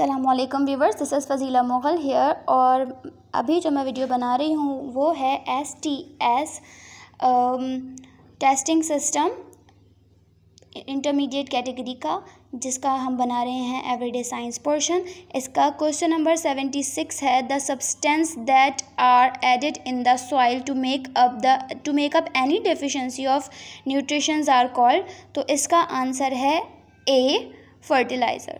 Aslam viewers this is Fazila Mughal here और अभी जो मैं वीडियो बना रही हूँ वो है S T S testing system intermediate category का जिसका हम बना रहे हैं एवरीडे साइंस पोर्शन इसका क्वेश्चन नंबर सेवेंटी सिक्स है the substance that are added in the soil to make up the to make up any deficiency of nutritions are called तो इसका आंसर है a fertiliser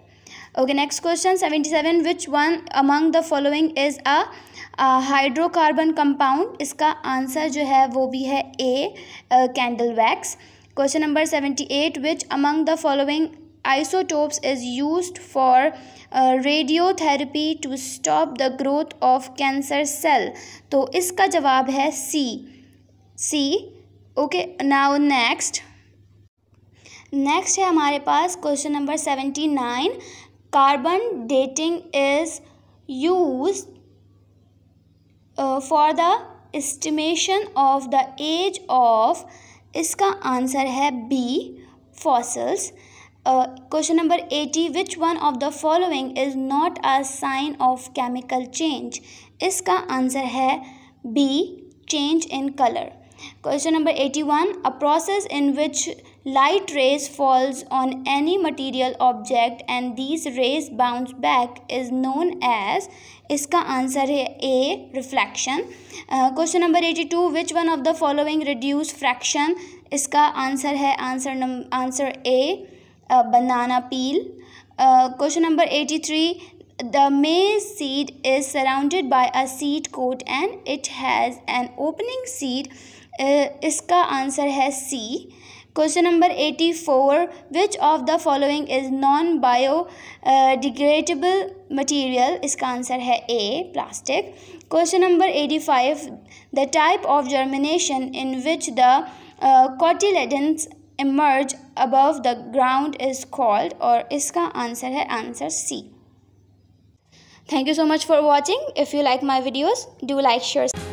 okay next question seventy seven which one among the following is a hydrocarbon compound इसका answer जो है वो भी है a candle wax question number seventy eight which among the following isotopes is use for radiotherapy to stop the growth of cancer cell तो इसका जवाब है C C okay now next next है हमारे पास question number seventy nine Carbon dating is used uh, for the estimation of the age of इसका answer है B fossils question number eighty which one of the following is not a sign of chemical change इसका answer है B change in colour question number eighty one a process in which light rays falls on any material object and these rays bounce back is known as इसका answer है a reflection question number eighty two which one of the following reduce fraction इसका answer है answer number answer a banana peel question number eighty three the may seed is surrounded by a seed coat and it has an opening seed इसका answer है C question number eighty four which of the following is non biodegradable material इसका answer है a plastic question number eighty five the type of germination in which the cotyledons emerge above the ground is called और इसका answer है answer C thank you so much for watching if you like my videos do like share